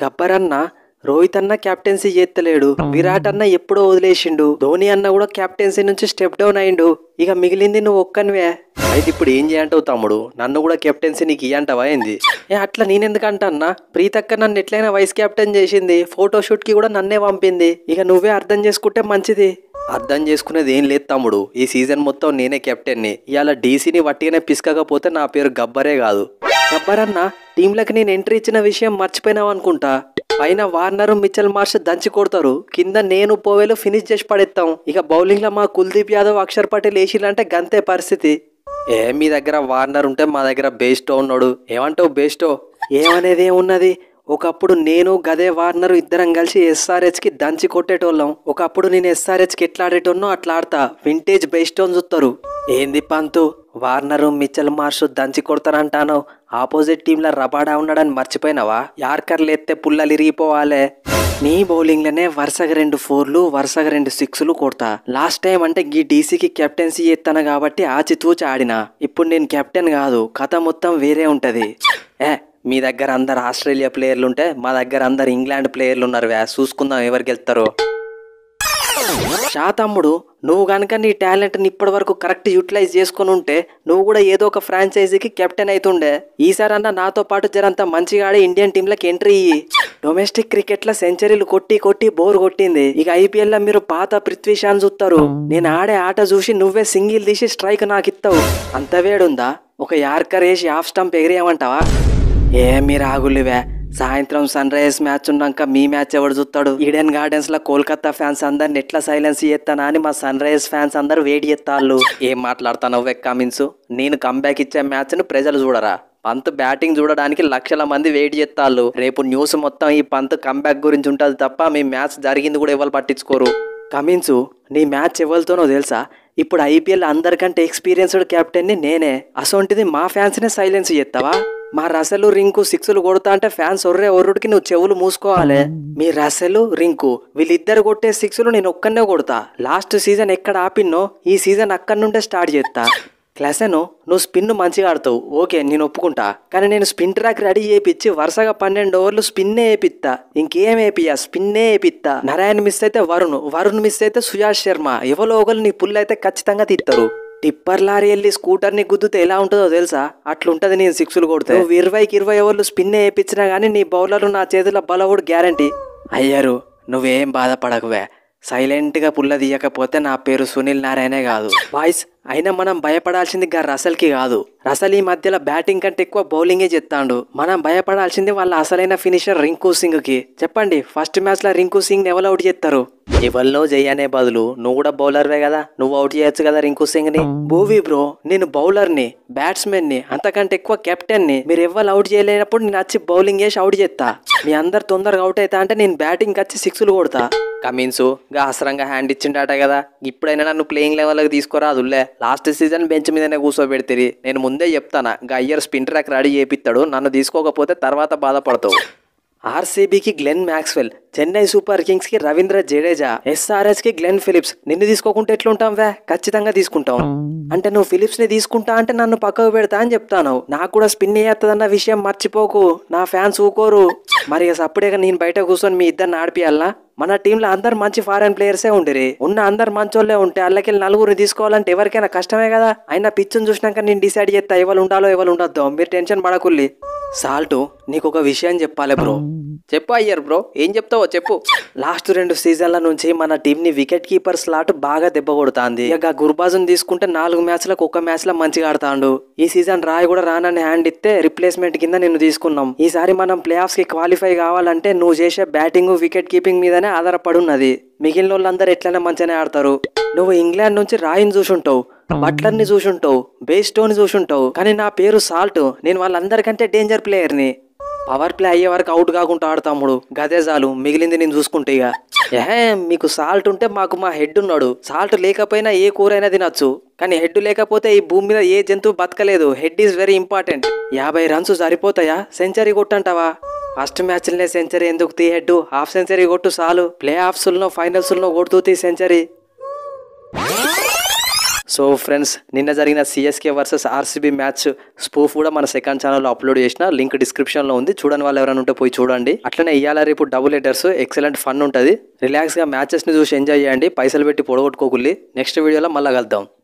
గబ్బర్ అన్న రోహిత్ అన్న కెప్టెన్సీ చేస్తలేడు విరాట్ అన్న ఎప్పుడో వదిలేసిండు ధోని అన్న కూడా కెప్టెన్సీ నుంచి స్టెప్ డౌన్ అయిండు ఇక మిగిలింది నువ్వు ఒక్కనివే అయితే ఇప్పుడు ఏం చేయంటావు తమ్ముడు నన్ను కూడా కెప్టెన్సీ నీకు ఇయ్యంటావా అయింది ఏ అట్లా నేనెందుకంట అన్న ప్రీతక్క నన్ను ఎట్లయినా వైస్ కెప్టెన్ చేసింది ఫోటోషూట్కి కూడా నన్నే పంపింది ఇక నువ్వే అర్థం చేసుకుంటే మంచిది అర్థం చేసుకునేది ఏం లేదు తమ్ముడు ఈ సీజన్ మొత్తం నేనే కెప్టెన్ని ఇవాళ డీసీని వట్టిగానే పిసకకపోతే నా పేరు గబ్బరే కాదు గబ్బర్ అన్న టీంలకు నేను ఎంట్రీ ఇచ్చిన విషయం మర్చిపోయినావు అనుకుంటా పైన వార్నర్ మిచ్చల్ మార్ష్ దంచి కొడతారు కింద నేను పోవేలో ఫినిష్ చేసి పడేస్తాం ఇక బౌలింగ్లో మా కుల్దీప్ యాదవ్ అక్షర్ పటేల్ అంటే గంతే పరిస్థితి ఏ మీ దగ్గర వార్నర్ ఉంటే మా దగ్గర బేస్టో ఉన్నాడు ఏమంటావు బేస్టో ఏమనేది ఏమున్నది ఒకప్పుడు నేను గదే వార్నర్ ఇద్దరం కలిసి ఎస్ఆర్హెచ్కి దంచి కొట్టేటోళ్ళం ఒకప్పుడు నేను ఎస్ఆర్హెచ్కి ఎట్లా ఆడేటోన్నో అట్లా ఆడతా వింటేజ్ బెస్టోన్ చూస్తారు ఏంది పంతు వార్నరు మిచ్చల్ మార్షు దంచి కొడతానంటాను ఆపోజిట్ టీంలో రబాడా ఉన్నాడని మర్చిపోయినావా యార్కర్లు ఎత్తే పుల్లలు ఇరిగిపోవాలే నీ బౌలింగ్లోనే వరుసగా రెండు ఫోర్లు వరుసగా రెండు సిక్స్లు కొడతా లాస్ట్ టైం అంటే ఈ డీసీకి కెప్టెన్సీ ఎత్తాను కాబట్టి ఆచితూచి ఆడినా ఇప్పుడు నేను కెప్టెన్ కాదు కథ మొత్తం వేరే ఉంటుంది ఏ మీ దగ్గర అందరు ఆస్ట్రేలియా ప్లేయర్లు ఉంటే మా దగ్గర అందరు ఇంగ్లాండ్ ప్లేయర్లు ఉన్నారు వ్యా చూసుకుందాం ఎవరు గెలుతారో తమ్ముడు నువ్వు కనుక నీ టాలెంట్ని ఇప్పటి వరకు కరెక్ట్ యూటిలైజ్ చేసుకుని ఉంటే నువ్వు కూడా ఏదో ఒక ఫ్రాంచైజీకి కెప్టెన్ అవుతుండే ఈసారి అన్న నాతో పాటు జరంత మంచిగా ఆడే ఇండియన్ టీంలకు ఎంట్రీ ఇయ్యి డొమెస్టిక్ క్రికెట్ లో సెంచరీలు కొట్టి కొట్టి బోర్ కొట్టింది ఇక ఐపీఎల్ లో మీరు పాత పృథ్వీ షాన్ చూస్తారు నేను ఆడే ఆట చూసి నువ్వే సింగిల్ తీసి స్ట్రైక్ నాకు ఇస్తావు అంత వేడుందా ఒక యార్కర్ వేసి హాఫ్ స్టంప్ ఎగిరేయమంటావా ఏ రాగులివే సాయంత్రం సన్ రైజర్స్ మ్యాచ్ ఉన్నాక మీ మ్యాచ్ ఎవడు చూస్తాడు ఈడెన్ గార్డెన్స్ లో కోల్కతా ఫ్యాన్స్ అందరిని ఎట్లా సైలెన్స్ చేస్తానా అని మా సన్ రైజర్స్ ఫ్యాన్స్ అందరు వేడి ఎత్తాళ్ళు ఏం మాట్లాడతాను కమిన్స్ నేను కంబ్యాక్ ఇచ్చే మ్యాచ్ ను ప్రజలు చూడరా పంత్ బ్యాటింగ్ చూడడానికి లక్షల మంది వెయిట్ చేస్తాళ్ళు రేపు న్యూస్ మొత్తం ఈ పంత్ కంబ్యాక్ గురించి ఉంటుంది తప్ప మీ మ్యాచ్ జరిగింది కూడా ఎవరు పట్టించుకోరు కమిన్స్ నీ మ్యాచ్ ఎవరితోనో తెలుసా ఇప్పుడు ఐపీఎల్ అందరికంటే ఎక్స్పీరియన్స్డ్ కెప్టెన్ని నేనే అసొంటిది మా ఫ్యాన్స్నే సైలెన్స్ చేస్తావా మా రసలు రింకు సిక్స్లు కొడతా అంటే ఫ్యాన్స్ ఒర్రే ఒర్రుడికి నువ్వు చెవులు మూసుకోవాలి మీ రసలు రింకు వీళ్ళిద్దరు కొట్టే సిక్స్లు నేను ఒక్కనే కొడతా లాస్ట్ సీజన్ ఎక్కడ ఆపిన్నో ఈ సీజన్ అక్కడి నుండే స్టార్ట్ చేస్తా క్లసెను నువ్వు స్పిన్ మంచిగా ఆడతావు ఓకే నేను ఒప్పుకుంటా కానీ నేను స్పిన్ ట్రాక్ రెడీ చేయించి వరుసగా పన్నెండు ఓవర్లు స్పిన్నే వేపిస్తా ఇంకేం వేపియా స్పిన్నే వేపిస్తా నారాయణ మిస్ అయితే వరుణ్ వరుణ్ మిస్ అయితే సుయాష్ శర్మ ఎవరో ఒకరు నీ పుల్ అయితే ఖచ్చితంగా తీస్తారు టిప్పర్ లారీ వెళ్ళి స్కూటర్ని గుద్దితే ఎలా ఉంటుందో తెలుసా అట్లుంటుంది నేను సిక్స్లు కొడితే నువ్వు ఇరవైకి ఇరవై ఓవర్లు స్పిన్ వేయించినా కానీ నీ బౌలర్లు నా చేతిలో బలవుడు గ్యారంటీ అయ్యారు నువ్వేం బాధపడకువే సైలెంట్గా పుల్ల తీయకపోతే నా పేరు సునీల్ నారాయణే కాదు బాయ్స్ అయినా మనం భయపడాల్సింది గా రసల్కి కాదు రసల్ ఈ మధ్యలో బ్యాటింగ్ కంటే ఎక్కువ బౌలింగే చెప్తాడు మనం భయపడాల్సింది వాళ్ళ అసలైన ఫినిషర్ రింకు సింగ్కి చెప్పండి ఫస్ట్ మ్యాచ్లో రింకు సింగ్ ఎవరు అవుట్ చేస్తారు ఎవరిలో జై అనే బదులు నువ్వు కూడా బౌలర్వే కదా నువ్వు అవుట్ చేయొచ్చు కదా రింకు సింగ్ ని భూవి బ్రో నేను బౌలర్ ని బ్యాట్స్మెన్ ని అంతకంటే ఎక్కువ కెప్టెన్ ని మీరు ఎవరు అవుట్ చేయలేనప్పుడు నేను వచ్చి బౌలింగ్ చేసి అవుట్ చేస్తా మీ అందరు తొందరగా అవుట్ అవుతా అంటే నేను బ్యాటింగ్ వచ్చి సిక్స్లు కొడతా కమీన్స్ గా అసరంగా హ్యాండ్ ఇచ్చిండట కదా ఇప్పుడైనా నన్ను ప్లేయింగ్ లెవెల్కి తీసుకురా అదులే లాస్ట్ సీజన్ బెంచ్ మీదనే కూర్చోబెడితే నేను ముందే చెప్తాను గా అయ్యర్ స్పిన్ ట్రాక్ రెడీ చేపిస్తాడు నన్ను తీసుకోకపోతే తర్వాత బాధపడతావు ఆర్సీబీకి Glenn Maxwell Chennai Super Kings కి రవీంద్ర జడేజా ఎస్ఆర్ఎస్ కి గ్లెన్ ఫిలిప్స్ నిన్ను తీసుకోకుంటే ఎట్లుంటాం వే ఖచ్చితంగా తీసుకుంటాం అంటే నువ్వు ఫిలిప్స్ ని తీసుకుంటా అంటే నన్ను పక్కకు పెడతా అని చెప్తాను నాకు కూడా స్పిన్ వేయత్తదన్న విషయం మర్చిపోకు నా ఫ్యాన్స్ ఊకోరు మరి అప్పుడే నేను బయట కూర్చొని మీ ఇద్దరిని ఆడిపియాలా మన టీంలో అందరు మంచి ఫారెన్ ప్లేయర్సే ఉండిరి ఉన్న అందరు మంచోళ్ళే ఉంటే అల్లకెళ్ళి నలుగురిని తీసుకోవాలంటే ఎవరికైనా కష్టమే కదా అయినా పిచ్చును చూసినాక నేను డిసైడ్ చేస్తా ఎవరు ఉండాలో ఎవరు ఉండొద్దో మీరు టెన్షన్ పడకుల్లి సాల్టు నీకు ఒక విషయం చెప్పాలి బ్రో చెప్పు అయ్యారు బ్రో ఏం చెప్తావో చెప్పు లాస్ట్ రెండు సీజన్ల నుంచి మన టీంని వికెట్ కీపర్ స్లాట్ బాగా దెబ్బ కొడుతుంది ఇక గుర్బాజును తీసుకుంటే నాలుగు మ్యాచ్లకు ఒక మ్యాచ్లో మంచిగా ఆడతాడు ఈ సీజన్ రాయ్ కూడా రానని హ్యాండ్ ఇస్తే రిప్లేస్మెంట్ కింద నిన్ను తీసుకున్నాం ఈసారి మనం ప్లే కి క్వాలిఫై కావాలంటే నువ్వు చేసే బ్యాటింగ్ వికెట్ కీపింగ్ మీదనే ఆధారపడున్నది మిగిలిన వాళ్ళందరూ ఎట్లనే మంచిగానే ఆడతారు నువ్వు ఇంగ్లాండ్ నుంచి రాయిని చూసుంటావు బట్లర్ని చూసుంటావు బేస్టోని చూసుంటావు కానీ నా పేరు సాల్ట్ నేను వాళ్ళందరికంటే డేంజర్ ప్లేయర్ని పవర్ ప్లే అయ్యే వరకు అవుట్ కాకుండా ఆడు తమ్ముడు గదే చాలు మిగిలింది నేను చూసుకుంటే ఇక ఏహే మీకు సాల్ట్ ఉంటే మాకు మా హెడ్ ఉన్నాడు సాల్ట్ లేకపోయినా ఏ కూర అయినా తినచ్చు కానీ హెడ్ లేకపోతే ఈ భూమి మీద ఏ జంతువు బతకలేదు హెడ్ ఈజ్ వెరీ ఇంపార్టెంట్ యాభై రన్స్ సరిపోతాయా సెంచరీ కొట్టంటావా ఫస్ట్ మ్యాచ్లనే సెంచరీ ఎందుకు తీ హెడ్ హాఫ్ సెంచరీ కొట్టు చాలు ప్లే ఆఫ్స్లో ఫైనల్స్లో కొడుతూ తీ సెంచరీ సో ఫ్రెండ్స్ నిన్న జరిగిన CSK versus RCB match spoof కూడా మన సెకండ్ ఛానల్లో అప్లోడ్ చేసిన లింక్ డిస్క్రిప్షన్లో ఉంది చూడని వాళ్ళు ఎవరైనా ఉంటే పోయి చూడండి అట్లనే ఇవాళ రేపు డబుల్ ఎటర్స్ ఎక్సలెంట్ ఫన్ ఉంటుంది రిలాక్స్గా మ్యాచెస్ని చూసి ఎంజాయ్ చేయండి పైసలు పెట్టి పొడగొట్టుకోకుల్లి నెక్స్ట్ వీడియోలో మళ్ళీ కలుద్దాం